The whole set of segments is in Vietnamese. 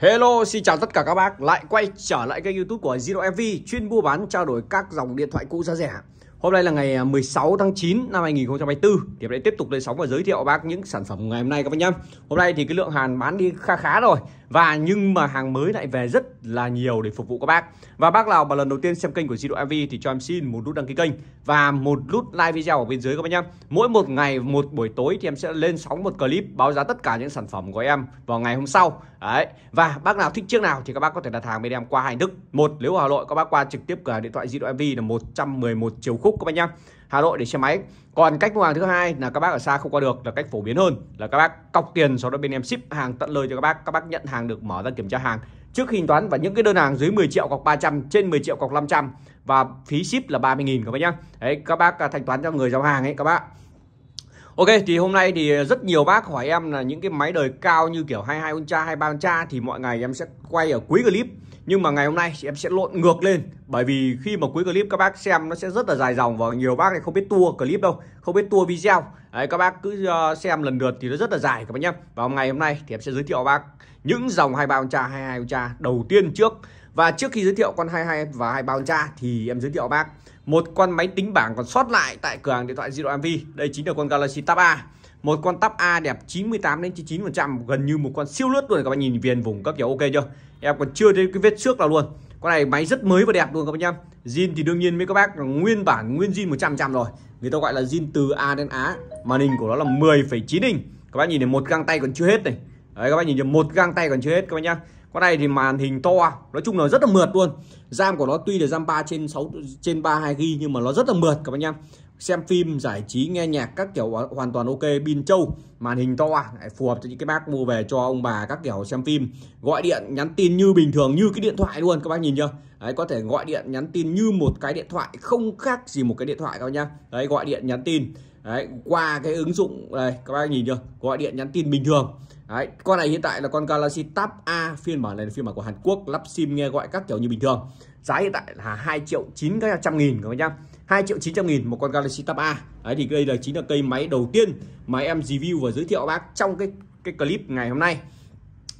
Hello, xin chào tất cả các bác Lại quay trở lại kênh youtube của Zero FV Chuyên mua bán trao đổi các dòng điện thoại cũ giá rẻ Hôm nay là ngày 16 à, tháng 9 năm 2024 Thì lại tiếp tục lên sóng và giới thiệu bác những sản phẩm ngày hôm nay các bác nhé Hôm nay thì cái lượng hàng bán đi kha khá rồi và nhưng mà hàng mới lại về rất là nhiều để phục vụ các bác và bác nào mà lần đầu tiên xem kênh của Di MV thì cho em xin một nút đăng ký kênh và một nút like video ở bên dưới các bác nhá mỗi một ngày một buổi tối thì em sẽ lên sóng một clip báo giá tất cả những sản phẩm của em vào ngày hôm sau đấy và bác nào thích chiếc nào thì các bác có thể đặt hàng bên em qua hình Đức một nếu Hà Nội các bác qua trực tiếp cửa điện thoại Di Độ MV là 111 chiều khúc các bác nhá Hà Nội để xe máy còn cách mua hàng thứ hai là các bác ở xa không qua được là cách phổ biến hơn là các bác cọc tiền sau đó bên em ship hàng tận lời cho các bác các bác nhận hàng được mở ra kiểm tra hàng trước khi toán và những cái đơn hàng dưới 10 triệu cọc 300 trên 10 triệu cọc 500 và phí ship là 30.000 các bác nhá đấy các bác à, thanh toán cho người giao hàng ấy các bác Ok thì hôm nay thì rất nhiều bác hỏi em là những cái máy đời cao như kiểu 22 Ultra, 23 Ultra thì mọi ngày em sẽ quay ở cuối clip nhưng mà ngày hôm nay thì em sẽ lộn ngược lên bởi vì khi mà cuối clip các bác xem nó sẽ rất là dài dòng và nhiều bác này không biết tua clip đâu không biết tua video đấy các bác cứ ờ, xem lần lượt thì nó rất là dài các bác nhé và hôm ngày hôm nay thì em sẽ giới thiệu bác những dòng hai ba con cha hai hai con cha đầu tiên trước và trước khi giới thiệu con 22 và 23 con cha thì em giới thiệu bác một con máy tính bảng còn sót lại tại cửa hàng điện thoại di động MV đây chính là con Galaxy Tab A một con tắp A đẹp 98 đến 99% gần như một con siêu lướt luôn các bạn nhìn viền vùng các kiểu ok chưa em còn chưa thấy cái vết xước nào luôn con này máy rất mới và đẹp luôn các bạn nhá zin thì đương nhiên với các bác là nguyên bản nguyên zin 100% rồi người ta gọi là zin từ A đến Á màn hình của nó là 10,9 inch các bạn nhìn này một găng tay còn chưa hết này đấy các bạn nhìn được một găng tay còn chưa hết các bạn nhá con này thì màn hình to nói chung là rất là mượt luôn RAM của nó tuy là RAM 3 trên 6 trên 32 g nhưng mà nó rất là mượt các bạn nhá xem phim giải trí nghe nhạc các kiểu hoàn toàn ok pin trâu màn hình to à, phù hợp cho những cái bác mua về cho ông bà các kiểu xem phim gọi điện nhắn tin như bình thường như cái điện thoại luôn các bác nhìn chưa đấy có thể gọi điện nhắn tin như một cái điện thoại không khác gì một cái điện thoại các bác nhá đấy gọi điện nhắn tin đấy qua cái ứng dụng này các bác nhìn chưa gọi điện nhắn tin bình thường Đấy, con này hiện tại là con Galaxy Tab A phiên bản này là phiên bản của Hàn Quốc lắp sim nghe gọi các kiểu như bình thường giá hiện tại là 2 triệu 9 trăm nghìn các bác nhá 2 triệu 900 nghìn một con Galaxy Tab A đấy thì đây là chính là cây máy đầu tiên mà em review và giới thiệu bác trong cái cái clip ngày hôm nay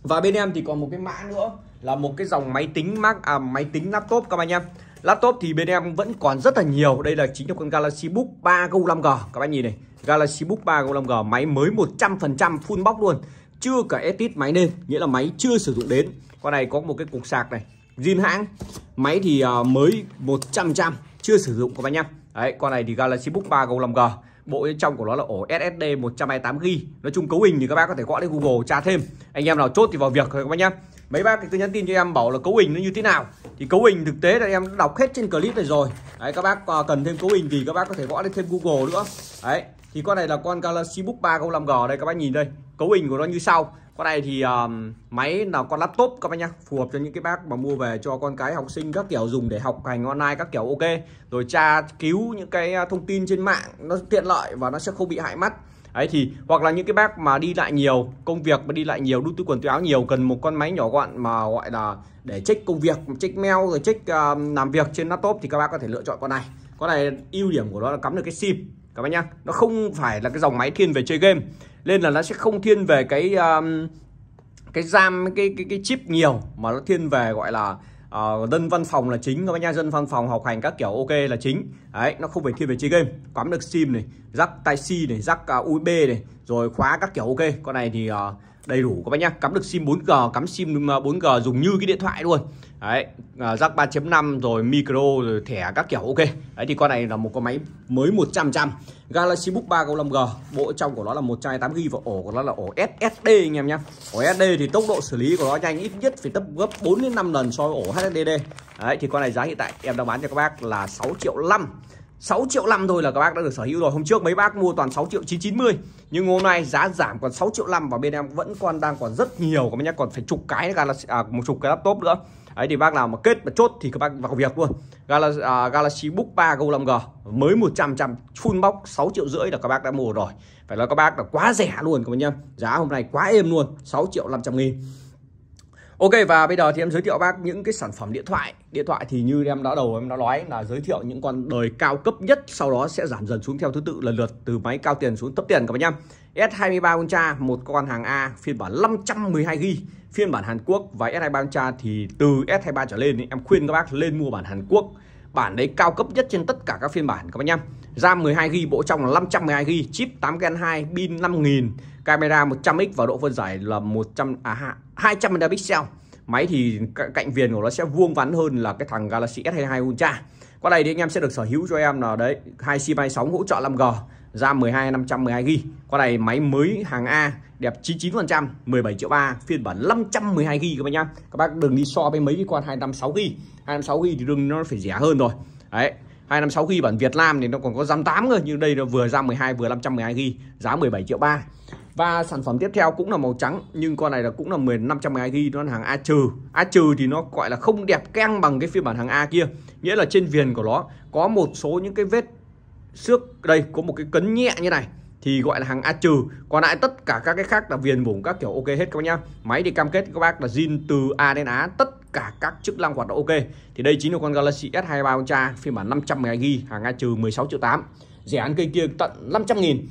và bên em thì còn một cái mã nữa là một cái dòng máy tính mac à, máy tính laptop các bạn nhá. laptop thì bên em vẫn còn rất là nhiều đây là chính là con Galaxy Book 3 Go 5G các bạn nhìn này Galaxy Book 3 Go 5G máy mới 100% full box luôn chưa cả edit máy lên nghĩa là máy chưa sử dụng đến con này có một cái cục sạc này zin hãng máy thì ờ, mới 100 trăm chưa sử dụng các bác nhá đấy con này thì Galaxy Book 3 Go 5G bộ bên trong của nó là ổ SSD 128 g nói chung cấu hình thì các bác có thể gọi lên Google tra thêm anh em nào chốt thì vào việc thôi các bác nhá mấy bác thì cứ nhắn tin cho em bảo là cấu hình nó như thế nào thì cấu hình thực tế là em đã đọc hết trên clip này rồi đấy các bác ờ, cần thêm cấu hình thì các bác có thể gõ lên thêm Google nữa đấy thì con này là con Galaxy Book 3 Go 5G đây các bác nhìn đây cấu hình của nó như sau con này thì um, máy là con laptop các bác nhá phù hợp cho những cái bác mà mua về cho con cái học sinh các kiểu dùng để học hành online các kiểu ok rồi tra cứu những cái thông tin trên mạng nó tiện lợi và nó sẽ không bị hại mắt ấy thì hoặc là những cái bác mà đi lại nhiều công việc mà đi lại nhiều đút túi quần túi áo nhiều cần một con máy nhỏ gọn mà gọi là để check công việc check mail rồi check uh, làm việc trên laptop thì các bác có thể lựa chọn con này con này ưu điểm của nó là cắm được cái sim các bác nhá nó không phải là cái dòng máy thiên về chơi game nên là nó sẽ không thiên về cái um, cái RAM cái cái cái chip nhiều mà nó thiên về gọi là uh, dân văn phòng là chính các bác nha dân văn phòng học hành các kiểu ok là chính đấy nó không phải thiên về chơi game cắm được sim này rắc tai si này rắc uh, ờ, usb này rồi khóa các kiểu ok con này thì uh, đầy đủ các bác nhá cắm được sim 4G cắm sim 4G dùng như cái điện thoại luôn đấy rắc à, 3.5 rồi micro rồi thẻ các kiểu ok đấy thì con này là một con máy mới 100 trăm Galaxy Book 3 5G bộ trong của nó là một 128 g và ổ của nó là ổ SSD anh em nhé ổ SSD thì tốc độ xử lý của nó nhanh ít nhất phải tấp gấp 4 đến 5 lần so với ổ HDD đấy thì con này giá hiện tại em đang bán cho các bác là 6 triệu năm, 6 triệu năm thôi là các bác đã được sở hữu rồi Hôm trước mấy bác mua toàn 6 triệu 990 Nhưng hôm nay giá giảm còn 6 triệu năm Và bên em vẫn còn đang còn rất nhiều Các bác nhé còn phải chục cái là Một chục cái laptop nữa đấy thì bác nào mà kết mà chốt thì các bác vào việc luôn Galaxy, à, Galaxy Book 3 Go 5G mới 100 trăm full box 6 triệu rưỡi là các bác đã mua rồi phải nói các bác là quá rẻ luôn các bác nhá giá hôm nay quá êm luôn 6 triệu 500 nghìn Ok và bây giờ thì em giới thiệu bác những cái sản phẩm điện thoại Điện thoại thì như em đã đầu em đã nói là giới thiệu những con đời cao cấp nhất Sau đó sẽ giảm dần xuống theo thứ tự lần lượt từ máy cao tiền xuống thấp tiền các bạn nhá S23 Ultra một con hàng A phiên bản 512GB Phiên bản Hàn Quốc và S23 Ultra thì từ S23 trở lên em khuyên các bác lên mua bản Hàn Quốc Bản đấy cao cấp nhất trên tất cả các phiên bản các bạn nhá RAM 12GB bộ trong là 512GB chip 8 Gen 2 pin 5000 camera 100x và độ phân giải là 100 à 200 megapixel máy thì cạnh viền của nó sẽ vuông vắn hơn là cái thằng Galaxy S22 Ultra qua đây thì anh em sẽ được sở hữu cho em là đấy hai sim sóng hỗ trợ 5G RAM 12 512 GB qua đây máy mới hàng A đẹp 99% 17 triệu 3 phiên bản 512 GB các bác nhá các bác đừng đi so với mấy cái con 256 GB 256 GB thì đừng nó phải rẻ hơn rồi đấy hai năm sáu gb bản Việt Nam thì nó còn có RAM 8 cơ nhưng đây nó vừa RAM 12 vừa 512 gb giá 17 triệu ba và sản phẩm tiếp theo cũng là màu trắng nhưng con này là cũng là 10 512 gb nó là hàng A trừ A trừ thì nó gọi là không đẹp keng bằng cái phiên bản hàng A kia nghĩa là trên viền của nó có một số những cái vết xước đây có một cái cấn nhẹ như này thì gọi là hàng A trừ còn lại tất cả các cái khác là viền vùng các kiểu ok hết các bác nhá máy thì cam kết các bác là zin từ A đến Á tất cả các chức năng hoạt động ok thì đây chính là con Galaxy S23 Ultra phiên bản 512 G hàng ngay trừ 16 triệu 8 rẻ ăn cây kia tận 500 nghìn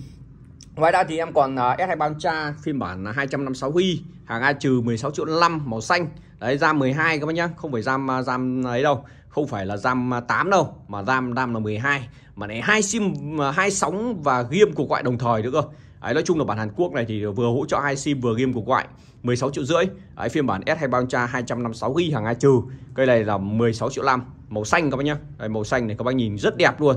Ngoài ra thì em còn uh, à, S23 Ultra phiên bản 256 G hàng A trừ 16 triệu 5 màu xanh. Đấy RAM 12 các bác nhá, không phải RAM RAM à, ấy đâu, không phải là RAM 8 à, đâu mà RAM RAM là 12 mà này hai sim hai sóng và game cuộc gọi đồng thời nữa cơ. Đấy, nói chung là bản Hàn Quốc này thì vừa hỗ trợ hai sim vừa game cuộc gọi. 16 triệu rưỡi Đấy, phiên bản S23 Ultra 256 GB hàng A trừ cây này là 16 triệu 5 màu xanh các bác nhá Đây, màu xanh này các bác nhìn rất đẹp luôn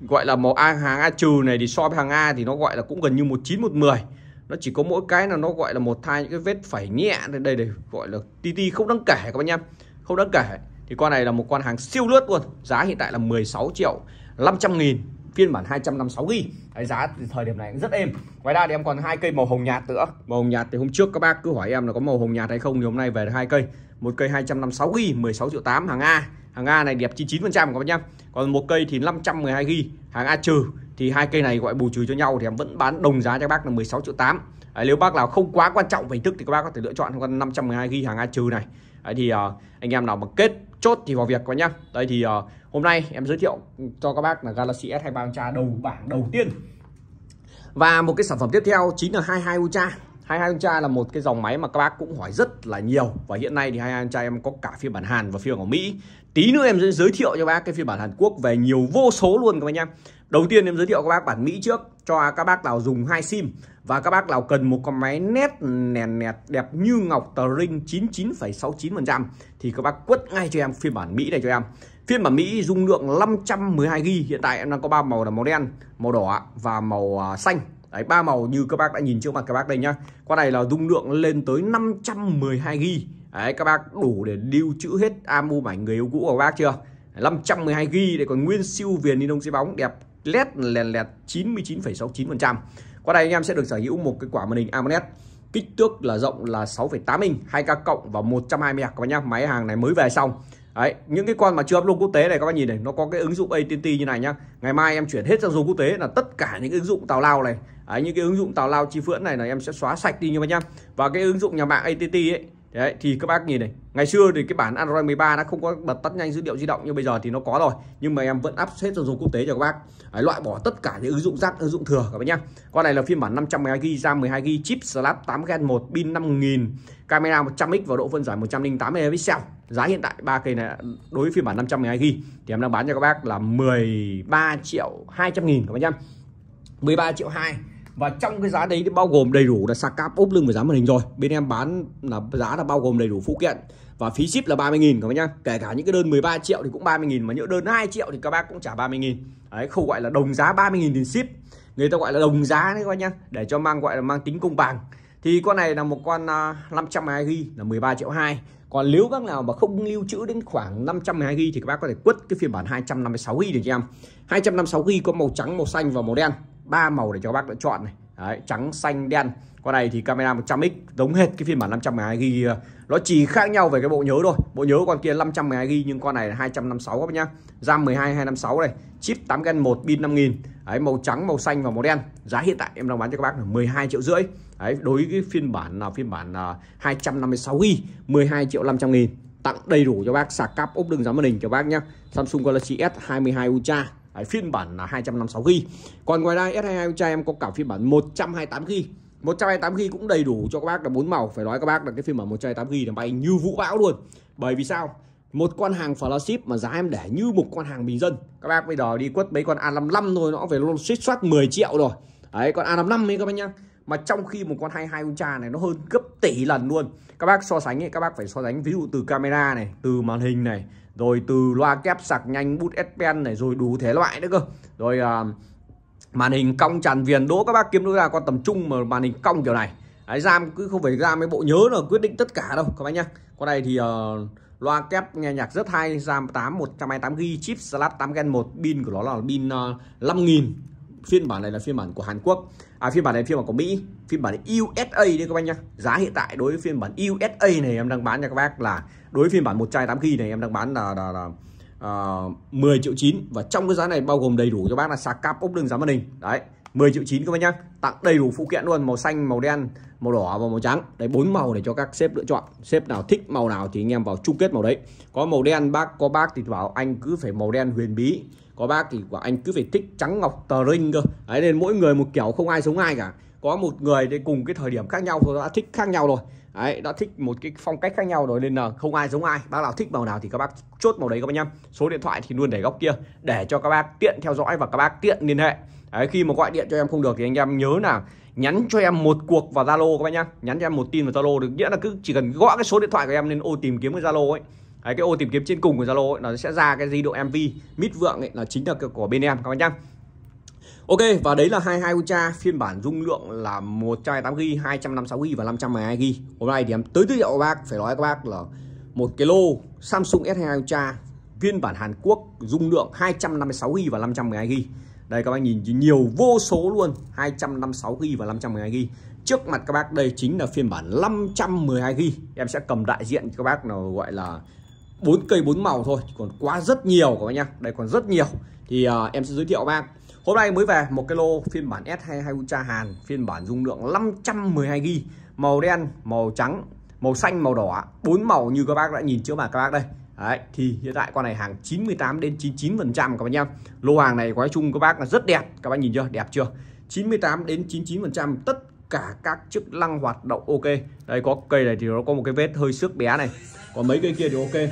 gọi là màu A hàng A trừ này thì so với hàng A thì nó gọi là cũng gần như 1910 nó chỉ có mỗi cái là nó gọi là một thai những cái vết phải nhẹ đây đây đây gọi là TT không đáng kể các bác nhá không đáng kể thì con này là một con hàng siêu lướt luôn giá hiện tại là 16 triệu 500 nghìn phiên bản 256GB đánh giá thời điểm này cũng rất êm ngoài ra thì em còn hai cây màu hồng nhạt nữa màu hồng nhạt thì hôm trước các bác cứ hỏi em là có màu hồng nhạt hay không thì hôm nay về được hai cây một cây 256GB 16 triệu 8 hàng A hàng A này đẹp 99% các bác nhá còn một cây thì 512GB hàng A trừ thì hai cây này gọi bù trừ cho nhau thì em vẫn bán đồng giá cho bác là 16 triệu 8 à, nếu bác nào không quá quan trọng về thức thì các bác có thể lựa chọn con 512 ghi hàng A trừ này à, thì à, anh em nào mà kết chốt thì vào việc các nhá đây thì à, hôm nay em giới thiệu cho các bác là Galaxy S23 Ultra đầu bảng đầu tiên và một cái sản phẩm tiếp theo chính là 22 Ultra 22 Ultra là một cái dòng máy mà các bác cũng hỏi rất là nhiều và hiện nay thì 22 Ultra em có cả phiên bản Hàn và phiên bản Mỹ tí nữa em sẽ giới thiệu cho bác cái phiên bản Hàn Quốc về nhiều vô số luôn các bác nhá đầu tiên em giới thiệu các bác bản Mỹ trước cho các bác nào dùng hai sim và các bác nào cần một con máy nét nền nẹt đẹp như ngọc tờ ring 99,69% thì các bác quất ngay cho em phiên bản Mỹ này cho em Phiên bản Mỹ dung lượng 512 GB, hiện tại em đang có ba màu là màu đen, màu đỏ và màu à, xanh. Đấy ba màu như các bác đã nhìn trước mặt các bác đây nhá. Con này là dung lượng lên tới 512 GB. Đấy các bác đủ để lưu trữ hết album ảnh người yêu cũ của các bác chưa? 512 GB để còn nguyên siêu viền ni lông giấy bóng đẹp led lèn lẹt 99,69%. Qua đây anh em sẽ được sở hữu một cái quả màn hình AMOLED kích thước là rộng là 6,8 inch, 2K cộng và 120 Hz các bác nhá. Máy hàng này mới về xong. Đấy, những cái con mà chưa áp dụng quốc tế này các bạn nhìn này, nó có cái ứng dụng AT&T như này nhá. Ngày mai em chuyển hết sang dùng quốc tế là tất cả những cái ứng dụng tào lao này, Đấy, những cái ứng dụng tào lao chi phượn này là em sẽ xóa sạch đi như vậy nhá. Và cái ứng dụng nhà mạng AT&T ấy Đấy, thì các bác nhìn này ngày xưa thì cái bản Android 13 nó không có bật tắt nhanh dữ liệu di động như bây giờ thì nó có rồi nhưng mà em vẫn áp hết cho dùng quốc tế cho các bác Đấy, loại bỏ tất cả những ứng dụng rác ứng dụng thừa các bác nhá con này là phiên bản 512GB RAM 12GB chip slab 8 gen 1 pin 5000 camera 100x và độ phân giải 108 megapixel giá hiện tại ba cây này đối với phiên bản 512GB thì em đang bán cho các bác là 13 triệu 200 nghìn các bác nhá 13 triệu 2 và trong cái giá đấy thì bao gồm đầy đủ là sạc cáp ốp lưng và giá màn hình rồi bên em bán là giá là bao gồm đầy đủ phụ kiện và phí ship là 30.000 các bác nhá kể cả những cái đơn 13 triệu thì cũng 30.000 mà những đơn 2 triệu thì các bác cũng trả 30.000 đấy không gọi là đồng giá 30.000 tiền ship người ta gọi là đồng giá đấy các bác nhá để cho mang gọi là mang tính công bằng thì con này là một con 512 à, g là 13 triệu 2 còn nếu các nào mà không lưu trữ đến khoảng 512 g thì các bác có thể quất cái phiên bản 256 g được cho em 256 g có màu trắng màu xanh và màu đen ba màu để cho bác lựa chọn này Đấy, trắng xanh đen con này thì camera 100x giống hết cái phiên bản 500 512 ghi, nó chỉ khác nhau về cái bộ nhớ thôi bộ nhớ con kia 512GB nhưng con này là 256 các bác nhá RAM 12 256 này chip 8 gen 1 pin 5000 Đấy, màu trắng màu xanh và màu đen giá hiện tại em đang bán cho các bác là 12 triệu rưỡi Đấy, đối với cái phiên bản là phiên bản 256GB ờ, 12 triệu 500 nghìn tặng đầy đủ cho bác sạc cáp ốp đựng dán màn hình cho bác nhá Samsung Galaxy S22 Ultra Đấy, phiên bản là 256GB còn ngoài ra S22 Ultra em có cả phiên bản 128GB 128GB cũng đầy đủ cho các bác là bốn màu phải nói các bác là cái phiên bản 128GB là bay như vũ bão luôn bởi vì sao một con hàng flagship mà giá em để như một con hàng bình dân các bác bây giờ đi quất mấy con A55 thôi nó về luôn xích soát 10 triệu rồi đấy con A55 ấy các bác nhá mà trong khi một con 22 Ultra này nó hơn gấp tỷ lần luôn các bác so sánh ấy, các bác phải so sánh ví dụ từ camera này từ màn hình này rồi từ loa kép sạc nhanh bút s pen này rồi đủ thể loại nữa cơ rồi à, màn hình cong tràn viền đỗ các bác kiếm được ra con tầm trung mà màn hình cong kiểu này Đấy, RAM cứ không phải RAM cái bộ nhớ là quyết định tất cả đâu các bác nhá con này thì uh, loa kép nghe nhạc rất hay RAM 8 128 g chip slab 8 gen 1 pin của nó là pin uh, ờ, 5000 phiên bản này là phiên bản của Hàn Quốc à phiên bản này phiên bản của Mỹ phiên bản USA đấy các bác nhá giá hiện tại đối với phiên bản USA này em đang bán nha các bác là đối với phiên bản một chai 8 khi này em đang bán là, là, là uh, à, 10 triệu 9 và trong cái giá này bao gồm đầy đủ cho bác là sạc cáp ốp đường giá màn hình đấy 10 triệu 9 các bác nhá tặng đầy đủ phụ kiện luôn màu xanh màu đen màu đỏ và màu trắng đấy bốn màu để cho các sếp lựa chọn sếp nào thích màu nào thì anh em vào chung kết màu đấy có màu đen bác có bác thì bảo anh cứ phải màu đen huyền bí có bác thì quả anh cứ phải thích trắng ngọc tờ rinh cơ đấy nên mỗi người một kiểu không ai giống ai cả có một người thì cùng cái thời điểm khác nhau đã thích khác nhau rồi đấy đã thích một cái phong cách khác nhau rồi nên là không ai giống ai bác nào thích màu nào thì các bác chốt màu đấy các bác nhá số điện thoại thì luôn để góc kia để cho các bác tiện theo dõi và các bác tiện liên hệ đấy, khi mà gọi điện cho em không được thì anh em nhớ là nhắn cho em một cuộc vào zalo các bác nhá nhắn cho em một tin vào zalo được nghĩa là cứ chỉ cần gõ cái số điện thoại của em lên ô tìm kiếm cái zalo ấy Đấy, cái ô tìm kiếm trên cùng của Zalo nó sẽ ra cái di độ MV mid vượng ấy, là chính là của bên em các bạn nhá Ok và đấy là 22 Ultra phiên bản dung lượng là 128GB, 256GB và 512GB. Hôm nay thì em tới giới thiệu các bác phải nói các bác là một cái lô Samsung S22 Ultra phiên bản Hàn Quốc dung lượng 256GB và 512GB. Đây các bác nhìn nhiều vô số luôn, 256GB và 512GB. Trước mặt các bác đây chính là phiên bản 512GB. Em sẽ cầm đại diện cho các bác nào gọi là bốn cây bốn màu thôi còn quá rất nhiều các bạn nhá đây còn rất nhiều thì uh, em sẽ giới thiệu bác hôm nay mới về một cái lô phiên bản S22 Ultra Hàn phiên bản dung lượng 512 g màu đen màu trắng màu xanh màu đỏ bốn màu như các bác đã nhìn trước mặt các bác đây Đấy, thì hiện tại con này hàng 98 đến 99 phần trăm các bạn nhá lô hàng này nói chung các bác là rất đẹp các bạn nhìn chưa đẹp chưa 98 đến 99 phần trăm tất cả các chức năng hoạt động ok đây có cây này thì nó có một cái vết hơi xước bé này còn mấy cây kia thì ok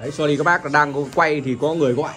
đấy sorry các bác đang quay thì có người gọi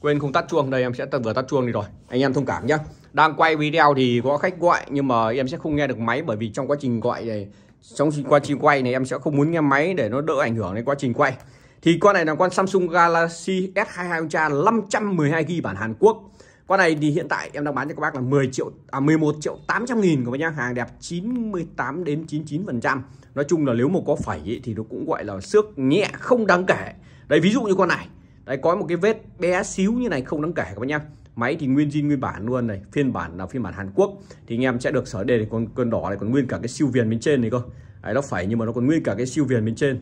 quên không tắt chuông đây em sẽ vừa tắt chuông đi rồi anh em thông cảm nhé đang quay video thì có khách gọi nhưng mà em sẽ không nghe được máy bởi vì trong quá trình gọi này trong quá trình quay này em sẽ không muốn nghe máy để nó đỡ ảnh hưởng đến quá trình quay thì con này là con Samsung Galaxy S22 Ultra 512GB bản Hàn Quốc con này thì hiện tại em đang bán cho các bác là 10 triệu à 11 triệu 800 nghìn của bác nhá hàng đẹp 98 đến 99 phần trăm Nói chung là nếu mà có phẩy ý, thì nó cũng gọi là xước nhẹ không đáng kể đấy ví dụ như con này đấy có một cái vết bé xíu như này không đáng kể các bác nhá máy thì nguyên zin nguyên bản luôn này phiên bản là phiên bản Hàn Quốc thì anh em sẽ được sở đề thì con cơn đỏ này còn nguyên cả cái siêu viền bên trên này cơ đấy nó phẩy nhưng mà nó còn nguyên cả cái siêu viền bên trên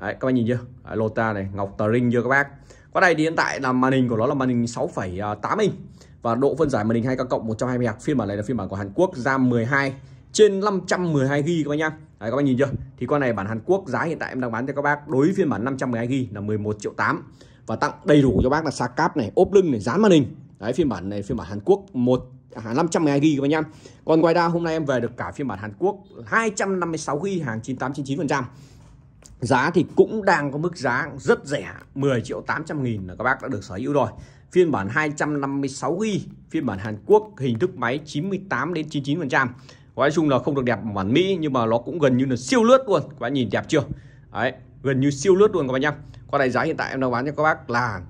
đấy các bác nhìn chưa đấy, Lota này ngọc tờ ring chưa các bác con này thì hiện tại là màn hình của nó là màn hình 6,8 à, inch và độ phân giải màn hình 2K cộng 120 Hz. Phiên bản này là phiên bản của Hàn Quốc RAM 12 trên 512 GB các bác nhá. Đấy, các bác nhìn chưa? Thì con này bản Hàn Quốc giá hiện tại em đang bán cho các bác đối phiên bản 512 GB là 11 triệu 8 và tặng đầy đủ cho bác là sạc cáp này, ốp lưng này, dán màn hình. Đấy phiên bản này phiên bản Hàn Quốc 1 à, 512 GB các bác nhá. Còn ngoài ra hôm nay em về được cả phiên bản Hàn Quốc 256 GB hàng 9899%. Giá thì cũng đang có mức giá rất rẻ 10 triệu 800 nghìn là các bác đã được sở hữu rồi phiên bản 256 g phiên bản Hàn Quốc hình thức máy 98 đến 99% nói chung là không được đẹp bản Mỹ nhưng mà nó cũng gần như là siêu lướt luôn các bạn nhìn đẹp chưa đấy gần như siêu lướt luôn các bạn nhá Qua này giá hiện tại em đang bán cho các bác là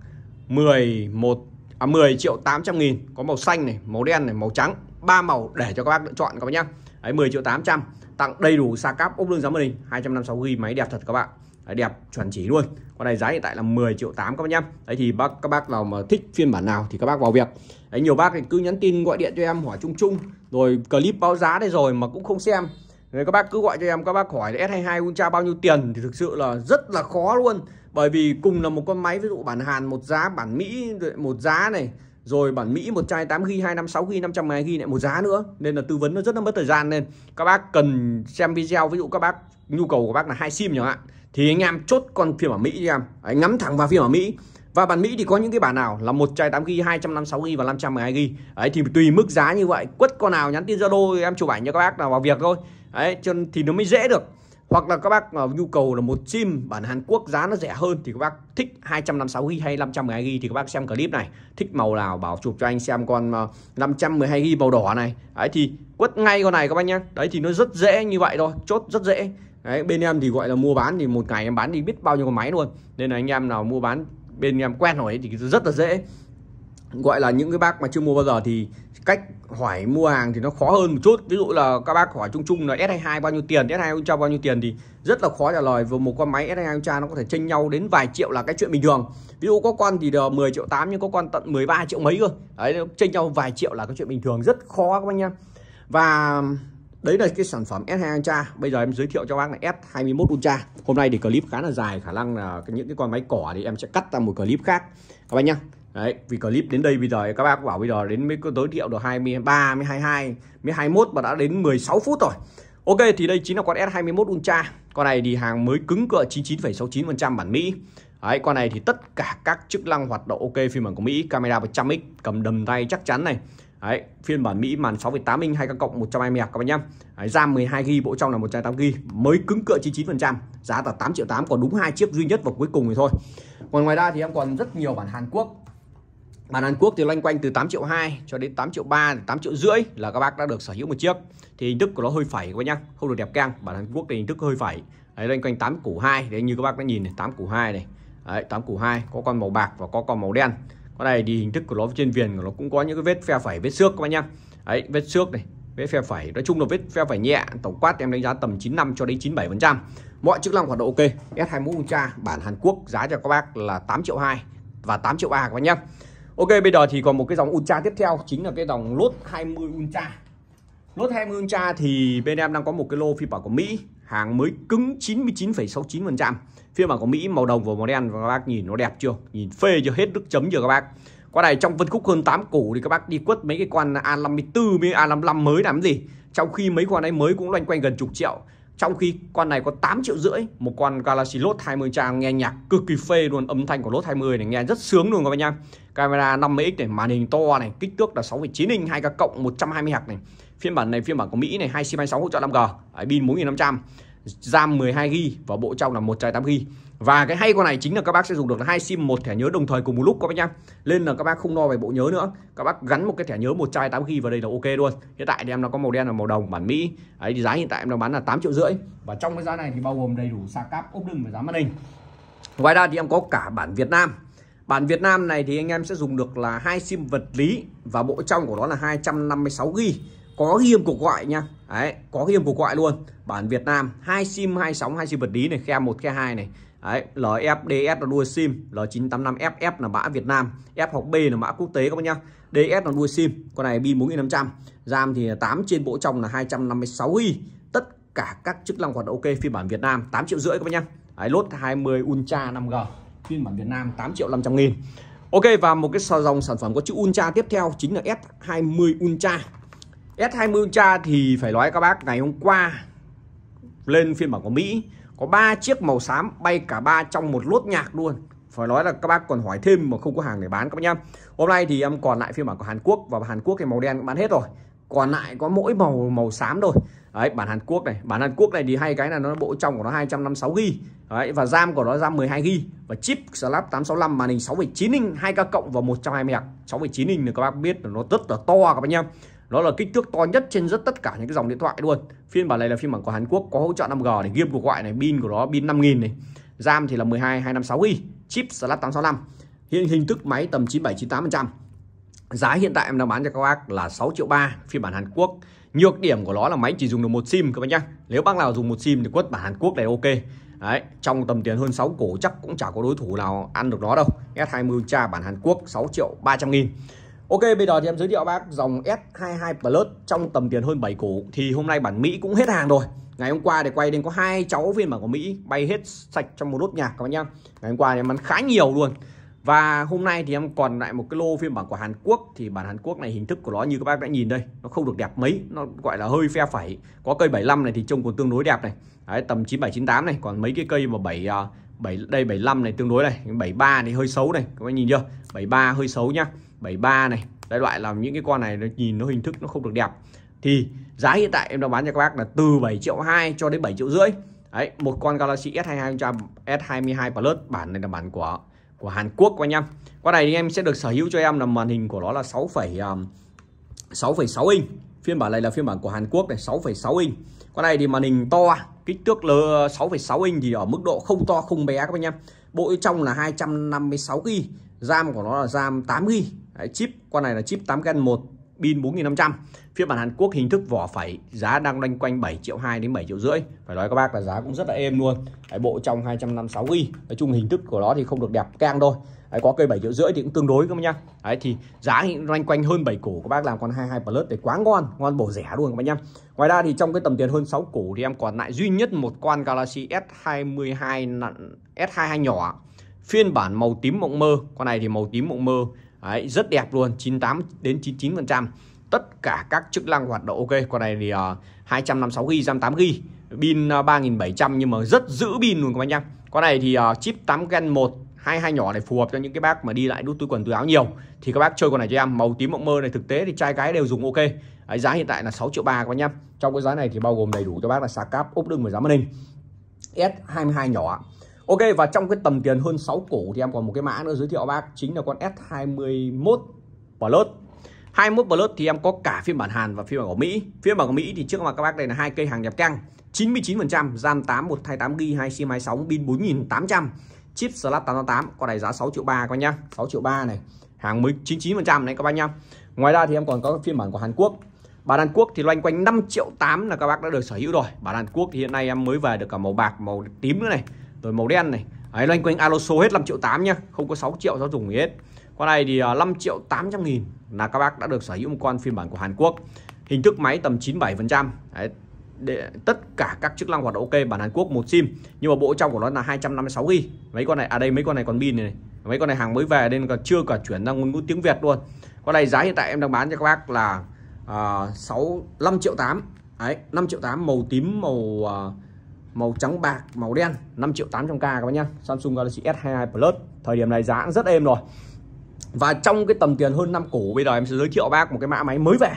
11 à 10 triệu 800 nghìn có màu xanh này màu đen này màu trắng ba màu để cho các bác lựa chọn các bạn nhá đấy 10 triệu 800 tặng đầy đủ sạc cáp ốp lưng giá màn 256 g máy đẹp thật các bạn Đấy, đẹp chuẩn chỉ luôn con này giá hiện tại là 10 triệu 8 các bác nhá đấy thì bác các bác nào mà thích phiên bản nào thì các bác vào việc đấy nhiều bác thì cứ nhắn tin gọi điện cho em hỏi chung chung rồi clip báo giá đây rồi mà cũng không xem Nên các bác cứ gọi cho em các bác hỏi S22 Ultra bao nhiêu tiền thì thực sự là rất là khó luôn bởi vì cùng là một con máy ví dụ bản Hàn một giá bản Mỹ một giá này rồi bản Mỹ một chai 8 g 256 g 512 g lại một giá nữa nên là tư vấn nó rất là mất thời gian nên các bác cần xem video ví dụ các bác nhu cầu của bác là hai sim chẳng hạn thì anh em chốt con phiên bản Mỹ anh em Đấy, ngắm thẳng vào phiên bản Mỹ và bản Mỹ thì có những cái bản nào là một chai 8 g 256 g và 512 g Đấy thì tùy mức giá như vậy, quất con nào nhắn tin Zalo em chụp ảnh cho các bác nào vào việc thôi. Đấy cho thì nó mới dễ được. Hoặc là các bác mà nhu cầu là một sim bản Hàn Quốc giá nó rẻ hơn thì các bác thích 256 g hay 512 g thì các bác xem clip này, thích màu nào bảo chụp cho anh xem con 512 ờ, g màu đỏ này. Đấy thì quất ngay con này các bác nhá. Đấy thì nó rất dễ như vậy thôi, chốt rất dễ. Đấy, bên em thì gọi là mua bán thì một ngày em bán đi biết bao nhiêu con máy luôn nên là anh em nào mua bán bên em quen rồi thì rất là dễ gọi là những cái bác mà chưa mua bao giờ thì cách hỏi mua hàng thì nó khó hơn một chút ví dụ là các bác hỏi chung chung là S22 bao nhiêu tiền S2 Ultra bao nhiêu tiền thì rất là khó trả lời vừa một con máy S22 Ultra nó có thể chênh nhau đến vài triệu là cái chuyện bình thường ví dụ có con thì được 10 triệu 8 nhưng có con tận 13 triệu mấy cơ đấy chênh nhau vài triệu là cái chuyện bình thường rất khó các anh em và Đấy là cái sản phẩm S2 Ultra. Bây giờ em giới thiệu cho bác là S21 Ultra. Hôm nay thì clip khá là dài, khả năng là những cái con máy cỏ thì em sẽ cắt ra một clip khác các bạn nhá. Đấy, vì clip đến đây bây giờ các bác bảo bây giờ đến mới tối thiệu được 23, mới 22, mới 21 và đã đến 16 phút rồi. Ok thì đây chính là con S21 Ultra. Con này thì hàng mới cứng cựa 99,69% bản Mỹ. Đấy, con này thì tất cả các chức năng hoạt động ok phiên bản của Mỹ, camera 100x, cầm đầm tay chắc chắn này Đấy, phiên bản Mỹ màn 6,8 inch 2K cộng 120 Hz các bạn nhá. Đấy, RAM 12 GB, bộ trong là 108 GB, mới cứng cựa 99%, giá là 8 triệu 8 còn đúng hai chiếc duy nhất vào cuối cùng thì thôi. Còn ngoài ra thì em còn rất nhiều bản Hàn Quốc. Bản Hàn Quốc thì loanh quanh từ 8 triệu 2 cho đến 8 triệu 3, 8 triệu rưỡi là các bác đã được sở hữu một chiếc. Thì hình thức của nó hơi phẩy các bạn nhá, không được đẹp cang. Bản Hàn Quốc thì hình thức hơi phẩy. Đấy loanh quanh 8 củ 2, đấy như các bác đã nhìn này, 8 củ 2 này. Đấy, 8 củ 2 có con màu bạc và có con màu đen con này thì hình thức của nó trên viền của nó cũng có những cái vết phe phẩy vết xước các bác nhá ấy vết xước này vết phe phẩy nói chung là vết phe phẩy nhẹ tổng quát em đánh giá tầm 95 cho đến 97 phần trăm mọi chức năng hoạt động ok S21 Ultra bản Hàn Quốc giá cho các bác là 8 triệu 2 và 8 triệu 3 các bác nhá Ok bây giờ thì còn một cái dòng Ultra tiếp theo chính là cái dòng lốt 20 Ultra lốt 20 Ultra thì bên em đang có một cái lô phiên bảo của Mỹ hàng mới cứng 99,69 phần trăm phiên bản của Mỹ màu đồng và màu đen và các bác nhìn nó đẹp chưa nhìn phê chưa hết đức chấm chưa các bác qua này trong phân khúc hơn 8 củ thì các bác đi quất mấy cái con A54 với A55 mới làm gì trong khi mấy con ấy mới cũng loanh quanh gần chục triệu trong khi con này có 8 triệu rưỡi một con Galaxy Note 20 trang nghe nhạc cực kỳ phê luôn âm thanh của Note 20 này nghe rất sướng luôn các bạn nha camera 50x này màn hình to này kích thước là 6,9 inch 2K cộng 120 hạt này phiên bản này phiên bản của Mỹ này 2 sim 26 hỗ trợ 5G pin 4500 RAM 12GB và bộ trong là 128GB và cái hay con này chính là các bác sẽ dùng được hai sim một thẻ nhớ đồng thời cùng một lúc các bác nhá nên là các bác không lo về bộ nhớ nữa các bác gắn một cái thẻ nhớ 128 gb vào đây là ok luôn hiện tại thì em nó có màu đen là màu đồng bản mỹ ấy thì giá hiện tại em đang bán là 8 triệu rưỡi và trong cái giá này thì bao gồm đầy đủ sạc cáp ốp đựng và giá màn hình ngoài ra thì em có cả bản việt nam bản việt nam này thì anh em sẽ dùng được là hai sim vật lý và bộ trong của nó là 256 gb có ghi âm cuộc gọi nha đấy có ghi âm cuộc gọi luôn bản Việt Nam hai sim hai sóng hai sim vật lý này khe một khe hai này Đấy, LFDS là đuôi sim, L985FF là mã Việt Nam, F học B là mã quốc tế các bạn nhá. DS là đuôi sim, con này pin 4500. RAM thì 8 trên bộ trong là 256 GB. Tất cả các chức năng hoạt động ok phiên bản Việt Nam 8 triệu rưỡi các bạn nhá. Đấy, lốt 20 Ultra 5G phiên bản Việt Nam 8 triệu 500 nghìn Ok và một cái dòng sản phẩm có chữ Ultra tiếp theo chính là S20 Ultra S20 Ultra thì phải nói các bác ngày hôm qua lên phiên bản của Mỹ có ba chiếc màu xám bay cả ba trong một lốt nhạc luôn phải nói là các bác còn hỏi thêm mà không có hàng để bán các bác nhá hôm nay thì em còn lại phiên bản của Hàn Quốc và Hàn Quốc thì màu đen cũng bán hết rồi còn lại có mỗi màu màu xám thôi đấy bản Hàn Quốc này bản Hàn Quốc này thì hay cái là nó bộ trong của nó 256 g đấy và RAM của nó RAM 12 g và chip Snap 865 màn hình 6,9 inch 2K cộng và 120 Hz 6,9 inch thì các bác biết là nó rất là to các bác nhá nó là kích thước to nhất trên rất tất cả những cái dòng điện thoại luôn phiên bản này là phiên bản của Hàn Quốc có hỗ trợ 5G để game cuộc gọi này pin của nó pin 5000 này RAM thì là 12 256i chip Snapdragon 865 hiện hình thức máy tầm 97 98% giá hiện tại em đang bán cho các bác là 6 triệu 3 phiên bản Hàn Quốc nhược điểm của nó là máy chỉ dùng được một sim các bác nhá nếu bác nào dùng một sim thì quất bản Hàn Quốc này ok Đấy, trong tầm tiền hơn 6 cổ chắc cũng chả có đối thủ nào ăn được nó đâu S20 Ultra bản Hàn Quốc 6 triệu 300 nghìn Ok bây giờ thì em giới thiệu bác dòng S22 Plus trong tầm tiền hơn 7 củ thì hôm nay bản Mỹ cũng hết hàng rồi. Ngày hôm qua thì quay đến có hai cháu phiên bản của Mỹ bay hết sạch trong một nốt nhà các bạn nhá. Ngày hôm qua thì em bán khá nhiều luôn. Và hôm nay thì em còn lại một cái lô phiên bản của Hàn Quốc thì bản Hàn Quốc này hình thức của nó như các bác đã nhìn đây, nó không được đẹp mấy, nó gọi là hơi phe phẩy. Có cây 75 này thì trông còn tương đối đẹp này. Đấy, tầm 97 98 này, còn mấy cái cây mà 7 7 à, đây 75 này tương đối này, 73 thì hơi xấu này, các bạn nhìn chưa? 73 hơi xấu nhá 73 này đại loại là những cái con này nó nhìn nó hình thức nó không được đẹp thì giá hiện tại em đang bán cho các bác là từ 7 triệu 2 cho đến 7 triệu rưỡi đấy một con Galaxy S22 S22 Plus bản này là bản của của Hàn Quốc của anh em con này thì em sẽ được sở hữu cho em là màn hình của nó là 6, 6,6 à, inch phiên bản này là phiên bản của Hàn Quốc này 6,6 inch con này thì màn hình to kích thước 6,6 inch thì ở mức độ không to không bé các anh em bộ trong là 256 GB RAM của nó là RAM 8 g Đấy, chip con này là chip 8 gen 1 pin 4500 phiên bản Hàn Quốc hình thức vỏ phẩy giá đang loanh quanh 7 triệu 2 đến 7 triệu rưỡi phải nói các bác là giá cũng rất là êm luôn Đấy, bộ trong 256 g nói chung hình thức của nó thì không được đẹp keng thôi Đấy, có cây 7 triệu rưỡi thì cũng tương đối các bác nhá Đấy, thì giá hiện loanh quanh hơn 7 củ các bác làm còn 22 plus thì quá ngon ngon bổ rẻ luôn các bác nhá ngoài ra thì trong cái tầm tiền hơn 6 củ thì em còn lại duy nhất một con Galaxy S22 S22 nhỏ phiên bản màu tím mộng mơ con này thì màu tím mộng mơ Đấy, rất đẹp luôn 98 đến 99 phần trăm tất cả các chức năng hoạt động ok con này thì uh, 256 GB 108 GB pin uh, ờ, 3700 nhưng mà rất giữ pin luôn các bạn nhá con này thì uh, chip 8 gen 1 hai hai nhỏ này phù hợp cho những cái bác mà đi lại đút túi quần túi áo nhiều thì các bác chơi con này cho em màu tím mộng mơ này thực tế thì trai gái đều dùng ok Đấy, giá hiện tại là 6 triệu ba các bác nhá trong cái giá này thì bao gồm đầy đủ cho bác là sạc cáp ốp đưng và giá màn hình S22 nhỏ Ok và trong cái tầm tiền hơn 6 cổ thì em còn một cái mã nữa giới thiệu bác chính là con S21 Plus 21 Plus thì em có cả phiên bản Hàn và phiên bản của Mỹ phiên bản của Mỹ thì trước mặt các bác đây là hai cây hàng nhập căng 99% RAM 8 128GB 2 SIM 26 pin 4800 chip slab 888 con này giá 6 triệu 3 các bác nhá 6 triệu 3 này hàng mới 99% này các bác nhá ngoài ra thì em còn có phiên bản của Hàn Quốc bản Hàn Quốc thì loanh quanh 5 triệu 8 là các bác đã được sở hữu rồi bản Hàn Quốc thì hiện nay em mới về được cả màu bạc màu tím nữa này rồi màu đen này ấy loanh quanh Alonso hết 5 triệu 8 nhá không có 6 triệu sao dùng gì hết con này thì 5 à, triệu 800 nghìn là các bác đã được sở hữu một con phiên bản của Hàn Quốc hình thức máy tầm 97 phần trăm để tất cả các chức năng hoạt động ok bản Hàn Quốc một sim nhưng mà bộ trong của nó là 256 g mấy con này à đây mấy con này còn pin này, mấy con này hàng mới về nên còn chưa cả chuyển sang ngôn ngữ tiếng Việt luôn con này giá hiện tại em đang bán cho các bác là à, sáu uh, 5 triệu 8 đấy 5 triệu 8 màu tím màu uh, màu trắng bạc màu đen 5 triệu 800k các bác nhá Samsung Galaxy S22 Plus thời điểm này giá cũng rất êm rồi và trong cái tầm tiền hơn 5 cổ bây giờ em sẽ giới thiệu bác một cái mã máy mới về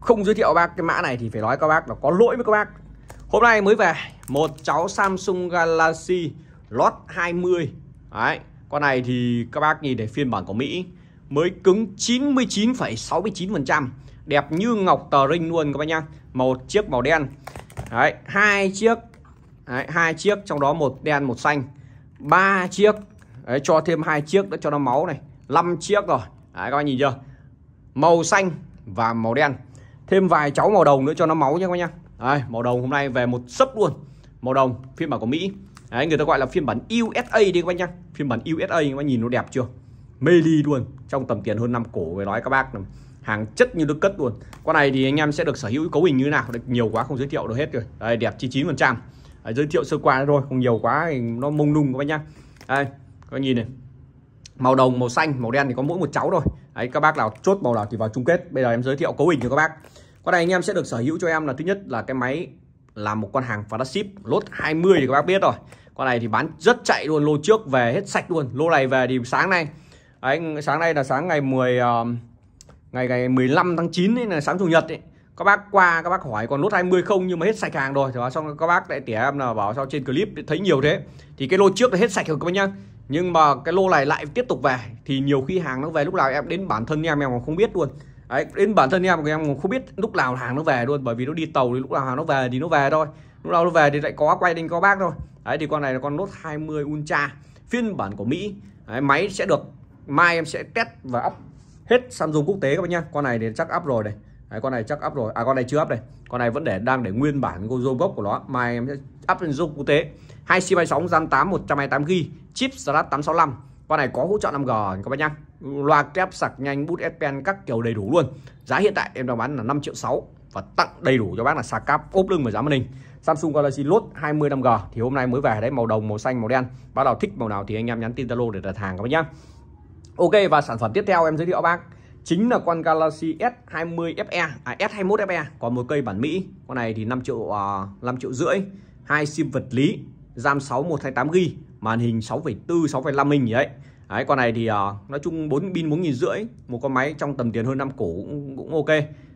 không giới thiệu bác cái mã này thì phải nói các bác là có lỗi với các bác hôm nay mới về một cháu Samsung Galaxy Note 20 đấy con này thì các bác nhìn để phiên bản của Mỹ mới cứng 99,69% đẹp như ngọc tờ ring luôn các bác nhá một chiếc màu đen Đấy, hai chiếc Đấy, hai chiếc trong đó một đen một xanh ba chiếc Đấy, cho thêm hai chiếc nữa cho nó máu này 5 chiếc rồi Đấy, các bạn nhìn chưa màu xanh và màu đen thêm vài cháu màu đồng nữa cho nó máu nhé các bạn nhá Đấy, màu đồng hôm nay về một sấp luôn màu đồng phiên bản của Mỹ Đấy, người ta gọi là phiên bản USA đi các bác nhá phiên bản USA các bác nhìn nó đẹp chưa mê ly luôn trong tầm tiền hơn năm cổ về nói các bác hàng chất như nước cất luôn con này thì anh em sẽ được sở hữu cấu hình như thế nào được nhiều quá không giới thiệu được hết rồi đây đẹp chi chín phần trăm à, giới thiệu sơ qua thôi không nhiều quá thì nó mông lung các bác nhá đây các bác nhìn này màu đồng màu xanh màu đen thì có mỗi một cháu thôi đấy các bác nào chốt màu nào thì vào chung kết bây giờ em giới thiệu cấu hình cho các bác con này anh em sẽ được sở hữu cho em là thứ nhất là cái máy là một con hàng flagship lốt 20 thì các bác biết rồi con này thì bán rất chạy luôn lô trước về hết sạch luôn lô này về thì sáng nay đấy sáng nay là sáng ngày 10 uh, ờ, ngày ngày 15 tháng 9 ấy là sáng chủ nhật ấy các bác qua các bác hỏi còn lốt 20 không nhưng mà hết sạch hàng rồi thì xong các bác lại tỉa em là bảo sao trên clip thấy nhiều thế thì cái lô trước là hết sạch rồi các bác nhá nhưng mà cái lô này lại tiếp tục về thì nhiều khi hàng nó về lúc nào em đến bản thân em em còn không biết luôn Đấy, đến bản thân em em còn không biết lúc nào hàng nó về luôn bởi vì nó đi tàu thì lúc nào hàng nó về thì nó về thôi lúc nào nó về thì lại có quay đinh có bác thôi đấy thì con này là con nốt 20 ultra phiên bản của mỹ đấy, máy sẽ được mai em sẽ test và up hết samsung quốc tế các bác nhá con này thì chắc up rồi đây. Đấy, con này chắc up rồi à con này chưa up này con này vẫn để đang để nguyên bản cái gốc của nó mai em sẽ up lên zoom quốc tế hai sim 26 RAM 8 128 g chip Snapdragon 865 con này có hỗ trợ 5G các bác nhá loa kép sạc nhanh bút pen các kiểu đầy đủ luôn giá hiện tại em đang bán là 5 triệu 6 và tặng đầy đủ cho bác là sạc cáp ốp lưng và giá màn hình Samsung Galaxy Note 20 5G thì hôm nay mới về đấy màu đồng màu xanh màu đen bác nào thích màu nào thì anh em nhắn tin Zalo để đặt hàng các bác nhá Ok và sản phẩm tiếp theo em giới thiệu bác chính là con Galaxy S20 FE à S21 FE còn một cây bản Mỹ con này thì 5 triệu uh, à, 5 triệu rưỡi hai sim vật lý RAM 6 128 g màn hình 6,4 6,5 inch đấy Đấy, con này thì uh, nói chung 4 pin 4 rưỡi một con máy trong tầm tiền hơn năm củ cũng, cũng ok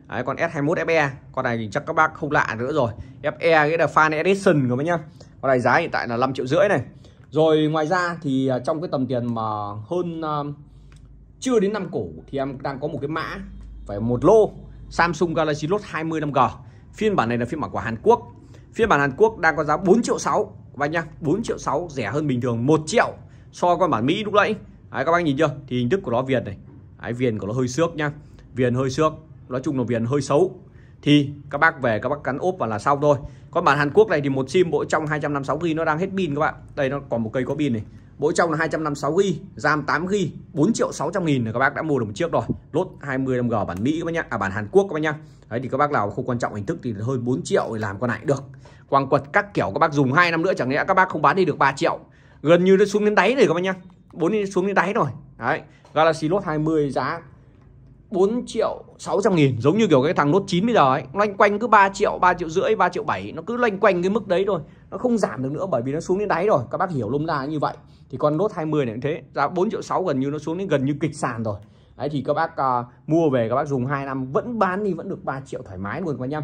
Đấy, con S21 FE con này thì chắc các bác không lạ nữa rồi FE cái là fan edition rồi nhá con này giá hiện tại là 5 triệu rưỡi này rồi ngoài ra thì à, trong cái tầm tiền mà hơn uh, chưa đến năm cổ thì em đang có một cái mã phải một lô Samsung Galaxy Note 20 5G phiên bản này là phiên bản của Hàn Quốc phiên bản Hàn Quốc đang có giá 4 triệu 6 và nha 4 triệu 6 rẻ hơn bình thường 1 triệu so với bản Mỹ lúc nãy Đấy, các bác nhìn chưa thì hình thức của nó viền này Đấy, viền của nó hơi xước nha viền hơi xước nói chung là viền hơi xấu thì các bác về các bác cắn ốp và là xong thôi còn bản Hàn Quốc này thì một sim bộ trong 256 GB nó đang hết pin các bạn đây nó còn một cây có pin này mỗi trong là 256GB RAM 8GB 4 triệu 600 nghìn là các bác đã mua được một chiếc rồi lốt 25G bản Mỹ các bác nhá à bản Hàn Quốc các bác nhá đấy thì các bác nào không quan trọng hình thức thì hơn 4 triệu thì làm con này được quang quật các kiểu các bác dùng 2 năm nữa chẳng lẽ các bác không bán đi được 3 triệu gần như nó xuống đến đáy rồi các bác nhá 4 xuống đến đáy rồi đấy Galaxy Note 20 giá 4 triệu 600 nghìn giống như kiểu cái thằng Note 9 bây giờ ấy loanh quanh cứ 3 triệu 3 triệu rưỡi 3 triệu 7 nó cứ loanh quanh cái mức đấy thôi nó không giảm được nữa bởi vì nó xuống đến đáy rồi các bác hiểu lông la như vậy thì con nốt 20 này cũng thế giá 4 triệu 6 gần như nó xuống đến gần như kịch sàn rồi đấy thì các bác à, mua về các bác dùng 2 năm vẫn bán đi vẫn được 3 triệu thoải mái luôn các bác nhá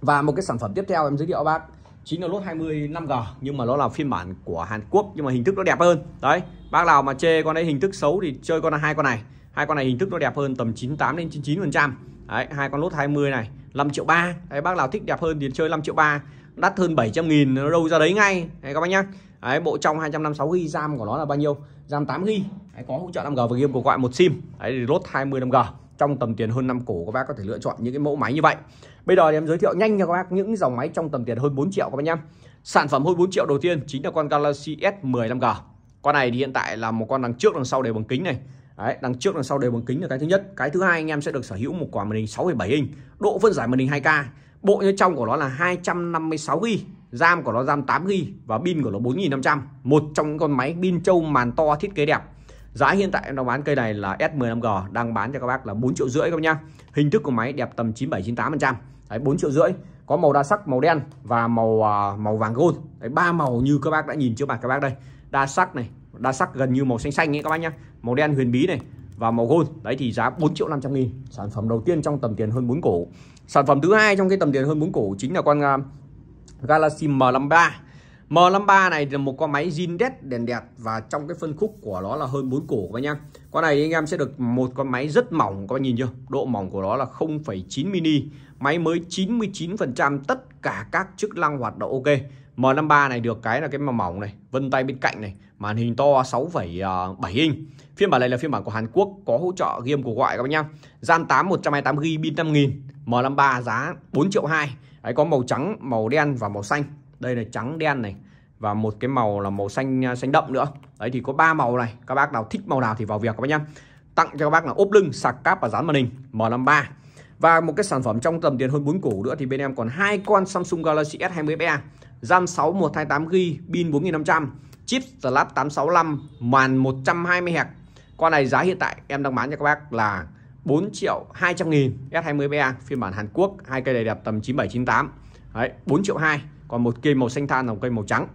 và một cái sản phẩm tiếp theo em giới thiệu bác chính là lốt 20 5G nhưng mà nó là phiên bản của Hàn Quốc nhưng mà hình thức nó đẹp hơn đấy bác nào mà chê con đấy hình thức xấu thì chơi con là hai con này hai con này hình thức nó đẹp hơn tầm 98 đến 99 phần trăm đấy hai con lốt 20 này 5 triệu ba đấy bác nào thích đẹp hơn thì chơi 5 triệu ba đắt hơn 700 nghìn nó đâu ra đấy ngay đấy các bác nhá Đấy, bộ trong 256 GB RAM của nó là bao nhiêu? RAM 8 GB. Đấy, có hỗ trợ 5G và game cuộc gọi một sim. Đấy lốt 20 5G. Trong tầm tiền hơn 5 cổ các bác có thể lựa chọn những cái mẫu máy như vậy. Bây giờ thì em giới thiệu nhanh cho các bác những dòng máy trong tầm tiền hơn 4 triệu các bác nhá. Sản phẩm hơn 4 triệu đầu tiên chính là con Galaxy S10 5G. Con này thì hiện tại là một con đằng trước đằng sau đều bằng kính này. Đấy, đằng trước đằng sau đều bằng kính là cái thứ nhất. Cái thứ hai anh em sẽ được sở hữu một quả màn hình 6,7 inch, độ phân giải màn hình 2K. Bộ như trong của nó là 256 GB. RAM của nó RAM 8GB và pin của nó 4500 một trong những con máy pin trâu màn to thiết kế đẹp giá hiện tại em đang bán cây này là S15G đang bán cho các bác là 4 triệu rưỡi các bác nhá hình thức của máy đẹp tầm 97 98% đấy 4 triệu rưỡi có màu đa sắc màu đen và màu à, màu vàng gold đấy ba màu như các bác đã nhìn trước mặt các bác đây đa sắc này đa sắc gần như màu xanh xanh ấy các bác nhá màu đen huyền bí này và màu gold đấy thì giá 4 triệu 500 nghìn sản phẩm đầu tiên trong tầm tiền hơn 4 cổ sản phẩm thứ hai trong cái tầm tiền hơn 4 cổ chính là con à, Galaxy M53 M53 này là một con máy zin đét đèn đẹp và trong cái phân khúc của nó là hơn 4 cổ các anh em Con này anh em sẽ được một con máy rất mỏng các bạn nhìn chưa? Độ mỏng của nó là 0,9 mini. Máy mới 99% tất cả các chức năng hoạt động ok. M53 này được cái là cái mà mỏng này, vân tay bên cạnh này, màn hình to 6,7 inch. Phiên bản này là phiên bản của Hàn Quốc có hỗ trợ game cuộc gọi các bạn nhá. RAM 8 128GB pin 5000, M53 giá 4 triệu 2 Đấy, có màu trắng màu đen và màu xanh đây là trắng đen này và một cái màu là màu xanh à, xanh đậm nữa đấy thì có ba màu này các bác nào thích màu nào thì vào việc các bác nhá tặng cho các bác là ốp lưng sạc cáp và dán màn hình M53 và một cái sản phẩm trong tầm tiền hơn 4 củ nữa thì bên em còn hai con Samsung Galaxy S20 FE RAM 6 128GB pin 4500 chip Snap 865 màn 120 Hz con này giá hiện tại em đang bán cho các bác là 4 triệu 200 nghìn S20BA phiên bản Hàn Quốc hai cây này đẹp tầm 9798 Đấy, 4 triệu 2 còn một cây màu xanh than là một cây màu trắng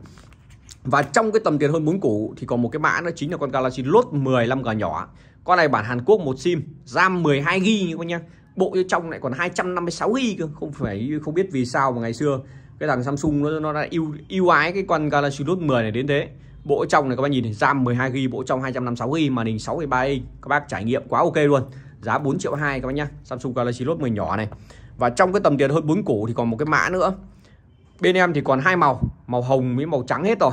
và trong cái tầm tiền hơn 4 củ thì còn một cái mã nó chính là con Galaxy Note 15 g nhỏ con này bản Hàn Quốc một sim RAM 12 GB các nhá bộ trong lại còn 256 GB cơ không phải không biết vì sao mà ngày xưa cái thằng Samsung nó nó lại yêu yêu ái cái con Galaxy Note 10 này đến thế bộ trong này các bạn nhìn RAM 12 GB bộ trong 256 GB màn hình 6,3 inch các bác trải nghiệm quá ok luôn giá 4 triệu 2 các bác nhá Samsung Galaxy Note 10 nhỏ này và trong cái tầm tiền hơn 4 củ thì còn một cái mã nữa bên em thì còn hai màu màu hồng với màu trắng hết rồi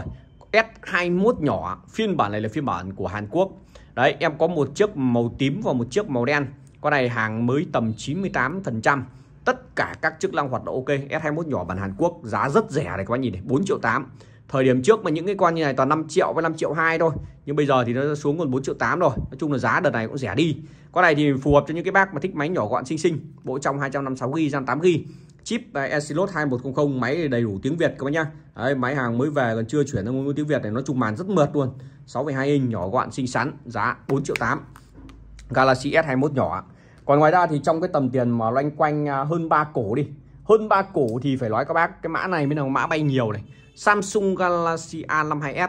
S21 nhỏ phiên bản này là phiên bản của Hàn Quốc đấy em có một chiếc màu tím và một chiếc màu đen con này hàng mới tầm 98% tất cả các chức năng hoạt động ok S21 nhỏ bản Hàn Quốc giá rất rẻ này các bác nhìn này 4 triệu 8 thời điểm trước mà những cái con như này toàn 5 triệu với 5 triệu 2 thôi nhưng bây giờ thì nó xuống còn 4 triệu 8 rồi nói chung là giá đợt này cũng rẻ đi con này thì phù hợp cho những cái bác mà thích máy nhỏ gọn xinh xinh bộ trong 256GB RAM 8GB chip à, Exynos 2100 máy đầy đủ tiếng Việt các bác nhá Đấy, máy hàng mới về còn chưa chuyển sang ngôn ngữ tiếng Việt này nó trùng màn rất mượt luôn 6,2 inch nhỏ gọn xinh xắn giá 4 triệu 8 Galaxy S21 nhỏ còn ngoài ra thì trong cái tầm tiền mà loanh quanh à, hơn 3 cổ đi hơn 3 cổ thì phải nói các bác cái mã này mới là mã bay nhiều này Samsung Galaxy A52s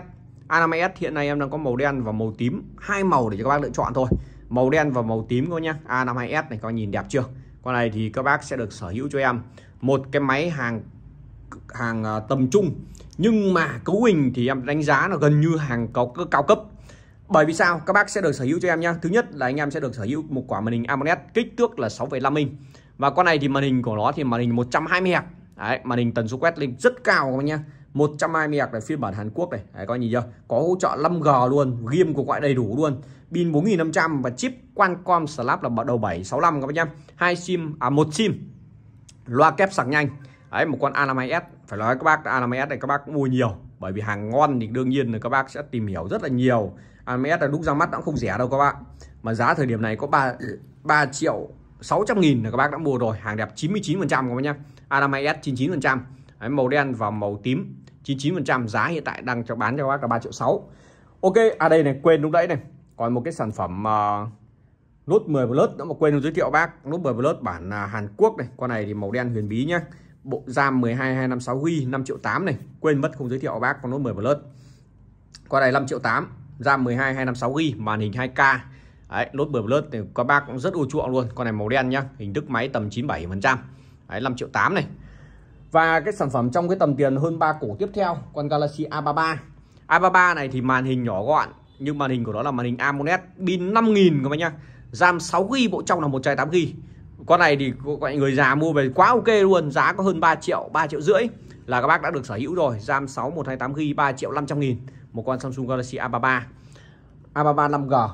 A52s hiện nay em đang có màu đen và màu tím hai màu để cho các bác lựa chọn thôi màu đen và màu tím thôi nhá A52s này coi nhìn đẹp chưa con này thì các bác sẽ được sở hữu cho em một cái máy hàng hàng à, tầm trung nhưng mà cấu hình thì em đánh giá là gần như hàng có cao cấp bởi vì sao các bác sẽ được sở hữu cho em nhá thứ nhất là anh em sẽ được sở hữu một quả màn hình AMOLED kích thước là 6,5 inch và con này thì màn hình của nó thì màn hình 120 Hz đấy màn hình tần số quét lên rất cao các bác nhá 120 đặc này phiên bản Hàn Quốc này đấy, coi nhìn chưa có hỗ trợ 5G luôn game của gọi đầy đủ luôn pin 4500 và chip Qualcomm Snap là đầu 765 các bác nhá hai sim à một sim loa kép sạc nhanh đấy một con A52s phải nói các bác A52s này các bác cũng mua nhiều bởi vì hàng ngon thì đương nhiên là các bác sẽ tìm hiểu rất là nhiều A52s là lúc ra mắt nó cũng không rẻ đâu các bạn mà giá thời điểm này có 3 3 triệu 600 nghìn là các bác đã mua rồi hàng đẹp 99% các bác nhá A52s 99% trăm màu đen và màu tím 99% giá hiện tại đang cho bán cho bác là 3 triệu 6 Ok à đây này quên lúc đấy này còn một cái sản phẩm uh, nốt 10 Plus đã mà quên không giới thiệu bác nốt 10 Plus bản uh, Hàn Quốc này con này thì màu đen huyền bí nhá bộ RAM 12256 g, 5 triệu 8 này quên mất không giới thiệu bác con nốt 10 Plus con này 5 triệu 8 RAM 12256 g, màn hình 2K Đấy, nốt 10 Plus thì các bác cũng rất ưa chuộng luôn con này màu đen nhá hình thức máy tầm 97 phần trăm 5 triệu 8 này và cái sản phẩm trong cái tầm tiền hơn 3 cổ tiếp theo con Galaxy A33 A33 này thì màn hình nhỏ gọn nhưng màn hình của nó là màn hình AMOLED pin 5000 các bạn nhá RAM 6GB bộ trong là một chai 128GB con này thì mọi người già mua về quá ok luôn giá có hơn 3 triệu 3 triệu rưỡi là các bác đã được sở hữu rồi RAM 6 128GB 3 triệu 500 nghìn một con Samsung Galaxy A33 A33 5G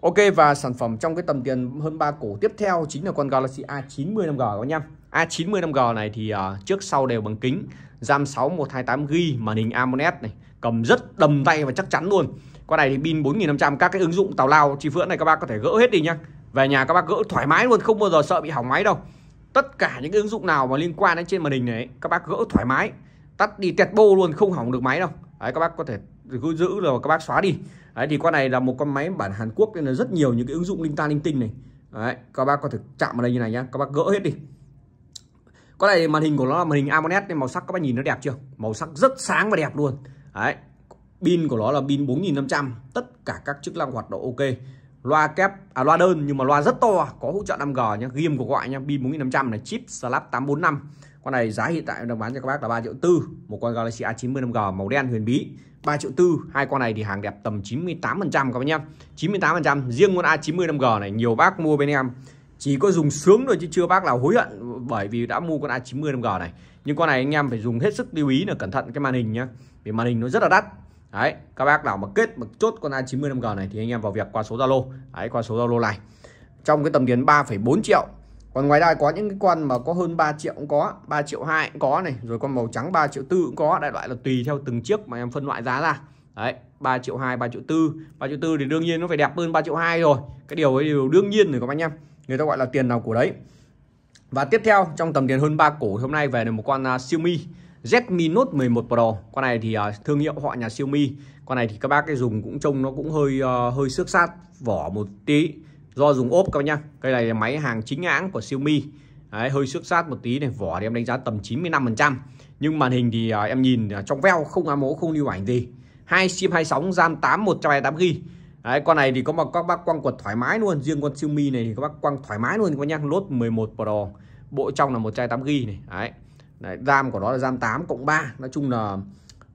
Ok và sản phẩm trong cái tầm tiền hơn 3 cổ tiếp theo chính là con Galaxy A90 5G các bác nhá A95G này thì uh, trước sau đều bằng kính RAM 6 128 g màn hình AMOLED này cầm rất đầm tay và chắc chắn luôn con này thì pin 4500 các cái ứng dụng tào lao chi phượng này các bác có thể gỡ hết đi nhá về nhà các bác gỡ thoải mái luôn không bao giờ sợ bị hỏng máy đâu tất cả những ứng dụng nào mà liên quan đến trên màn hình này các bác gỡ thoải mái tắt đi tẹt bô luôn không hỏng được máy đâu đấy các bác có thể cứ giữ rồi các bác xóa đi đấy thì con này là một con máy bản Hàn Quốc nên là rất nhiều những cái ứng dụng linh ta linh tinh này đấy các bác có thể chạm vào đây như này nhá các bác gỡ hết đi con này màn hình của nó là màn hình AMOLED nên màu sắc các bạn nhìn nó đẹp chưa màu sắc rất sáng và đẹp luôn đấy pin của nó là pin 4500 tất cả các chức năng hoạt động ok loa kép à loa đơn nhưng mà loa rất to có hỗ trợ 5G nhá game của gọi nhá pin 4500 này chip Snap 845 con này giá hiện tại đang bán cho các bác là 3 triệu tư một con Galaxy A90 5G màu đen huyền bí 3 triệu tư hai con này thì hàng đẹp tầm 98% các bác nhé 98% riêng con A90 5G này nhiều bác mua bên em chỉ có dùng sướng thôi chứ chưa bác nào hối hận bởi vì đã mua con A90 5G này nhưng con này anh em phải dùng hết sức lưu ý là cẩn thận cái màn hình nhá vì màn hình nó rất là đắt đấy các bác nào mà kết mà chốt con A90 5G này thì anh em vào việc qua số Zalo đấy qua số Zalo này trong cái tầm tiền 3,4 triệu còn ngoài ra có những cái con mà có hơn 3 triệu cũng có 3 triệu 2 cũng có này rồi con màu trắng 3 triệu tư cũng có đại loại là tùy theo từng chiếc mà em phân loại giá ra đấy 3 triệu 2 3 triệu tư 3 triệu tư thì đương nhiên nó phải đẹp hơn 3 triệu 2 rồi cái điều ấy điều đương nhiên rồi các anh em người ta gọi là tiền nào của đấy và tiếp theo trong tầm tiền hơn 3 cổ hôm nay về được một con uh, Xiaomi Redmi Note 11 Pro con này thì uh, thương hiệu họ nhà Xiaomi con này thì các bác cái dùng cũng trông nó cũng hơi uh, hơi xước sát vỏ một tí do dùng ốp các bác nhá cây này là máy hàng chính hãng của Xiaomi Đấy, hơi xước sát một tí này vỏ thì em đánh giá tầm 95% nhưng màn hình thì uh, em nhìn trong veo không ám mố không lưu ảnh gì hai sim hai sóng RAM 8 128 GB Đấy, con này thì có một các bác quăng quật thoải mái luôn riêng con siêu mi này thì các bác quăng thoải mái luôn các bác nhá lốt 11 pro bộ trong là một chai 8 g này đấy. đấy ram của nó là ram 8 cộng 3 nói chung là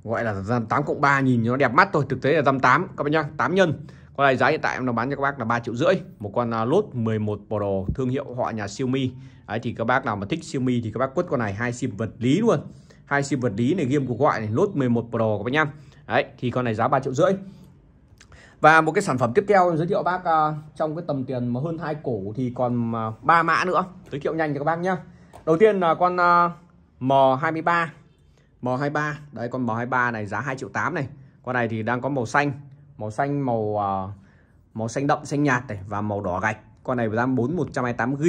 gọi là ram 8 cộng 3 nhìn nó đẹp mắt thôi thực tế là ram 8 các bác nhá 8 nhân con này giá hiện tại em đang bán cho các bác là 3 triệu rưỡi một con à, lốt 11 pro thương hiệu họ nhà siêu mi đấy, thì các bác nào mà thích siêu mi thì các bác quất con này hai sim vật lý luôn hai sim vật lý này game cuộc gọi này lốt 11 pro các bác nhá đấy thì con này giá 3 triệu rưỡi và một cái sản phẩm tiếp theo giới thiệu bác uh, trong cái tầm tiền mà hơn hai cổ thì còn ờ, ba uh, mã nữa giới thiệu nhanh cho các bác nhá đầu tiên là con uh, M23 M23 đấy con M23 này giá 2 triệu 8 này con này thì đang có màu xanh màu xanh màu uh, màu xanh đậm xanh nhạt này và màu đỏ gạch con này đang 4128 g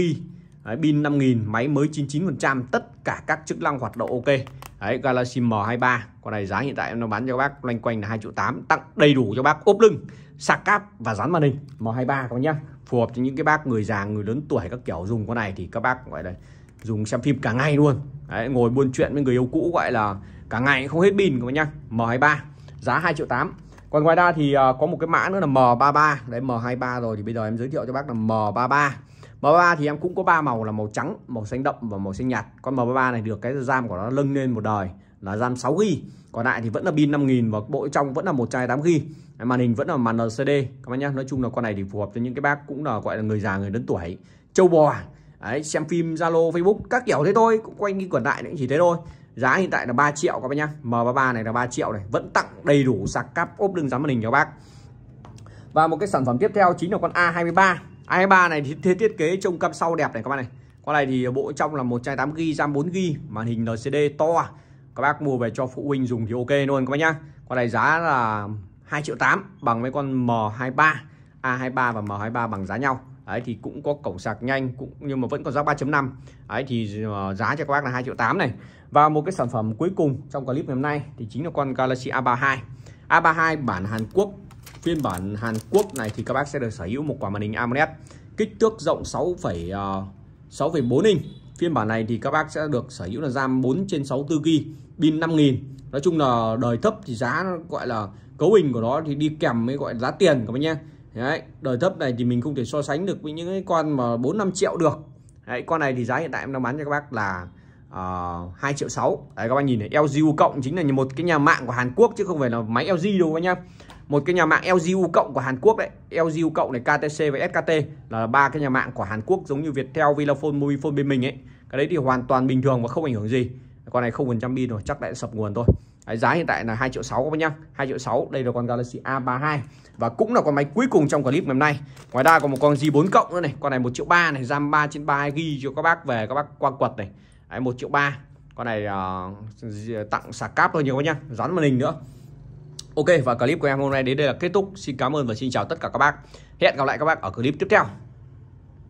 Đấy, pin 5000 máy mới 99% tất cả các chức năng hoạt động ok Đấy, Galaxy M23 con này giá hiện tại em nó bán cho các bác loanh quanh là 2 triệu 8 tặng đầy đủ cho bác ốp lưng sạc cáp và dán màn hình M23 các bác nhá phù hợp cho những cái bác người già người lớn tuổi các kiểu dùng con này thì các bác gọi là dùng xem phim cả ngày luôn Đấy, ngồi buôn chuyện với người yêu cũ gọi là cả ngày không hết pin các bác nhá M23 giá 2 triệu 8 còn ngoài ra thì à, có một cái mã nữa là M33 đấy M23 rồi thì bây giờ em giới thiệu cho bác là M33 M33 thì em cũng có ba màu là màu trắng, màu xanh đậm và màu xanh nhạt. Con M33 này được cái RAM của nó nâng lên một đời là RAM 6GB. Còn lại thì vẫn là pin 5000 và bộ trong vẫn là một chai 8 gb Màn hình vẫn là màn LCD các bác nhá. Nói chung là con này thì phù hợp cho những cái bác cũng là gọi là người già người lớn tuổi, châu bò. Đấy, xem phim Zalo, Facebook các kiểu thế thôi, cũng quanh đi quẩn lại cũng chỉ thế thôi. Giá hiện tại là 3 triệu các bác nhá. M33 này là 3 triệu này, vẫn tặng đầy đủ sạc cáp ốp lưng dán màn hình cho bác. Và một cái sản phẩm tiếp theo chính là con A23 i3 e này thì thế thiết kế trông cam sau đẹp này các bạn này con này thì bộ trong là một chai 8 g ram 4 g màn hình LCD to à. các bác mua về cho phụ huynh dùng thì ok luôn các bác nhá con này giá là 2 triệu 8 bằng với con M23 A23 và M23 bằng giá nhau Đấy thì cũng có cổng sạc nhanh cũng nhưng mà vẫn còn rác 3.5. Đấy thì ờ, giá cho các bác là 2 triệu 8 này. Và một cái sản phẩm cuối cùng trong clip ngày hôm nay thì chính là con Galaxy A32. A32 bản Hàn Quốc phiên bản Hàn Quốc này thì các bác sẽ được sở hữu một quả màn hình AMOLED kích thước rộng 6, 6,4 ờ, inch phiên bản này thì các bác sẽ được sở hữu là RAM 4 trên 64 GB pin 5000 nói chung là đời thấp thì giá gọi là cấu hình của nó thì đi kèm mới gọi giá tiền các bác nhé Đấy, đời thấp này thì mình không thể so sánh được với những cái con mà 4 5 triệu được. Đấy, con này thì giá hiện tại em đang bán cho các bác là uh, ờ, 2 triệu 6. Đấy các bác nhìn này, LG U cộng chính là một cái nhà mạng của Hàn Quốc chứ không phải là máy LG đâu các bác nhá một cái nhà mạng LGU cộng của Hàn Quốc đấy LGU cộng này KTC và SKT là ba cái nhà mạng của Hàn Quốc giống như Viettel Vinaphone Mobifone bên mình ấy cái đấy thì hoàn toàn bình thường và không ảnh hưởng gì con này không phần trăm pin rồi chắc lại sập nguồn thôi đấy, giá hiện tại là hai triệu sáu các bác nhá hai triệu sáu đây là con Galaxy A32 và cũng là con máy cuối cùng trong clip ngày hôm nay ngoài ra còn một con G4 cộng nữa này con này một triệu ba này RAM 3 trên 3 ghi cho các bác về các bác quan quật này đấy, 1 triệu ba con này uh, tặng sạc cáp thôi nhiều các bác nhá dán màn hình nữa Ok và clip của em hôm nay đến đây là kết thúc. Xin cảm ơn và xin chào tất cả các bác. Hẹn gặp lại các bác ở clip tiếp theo.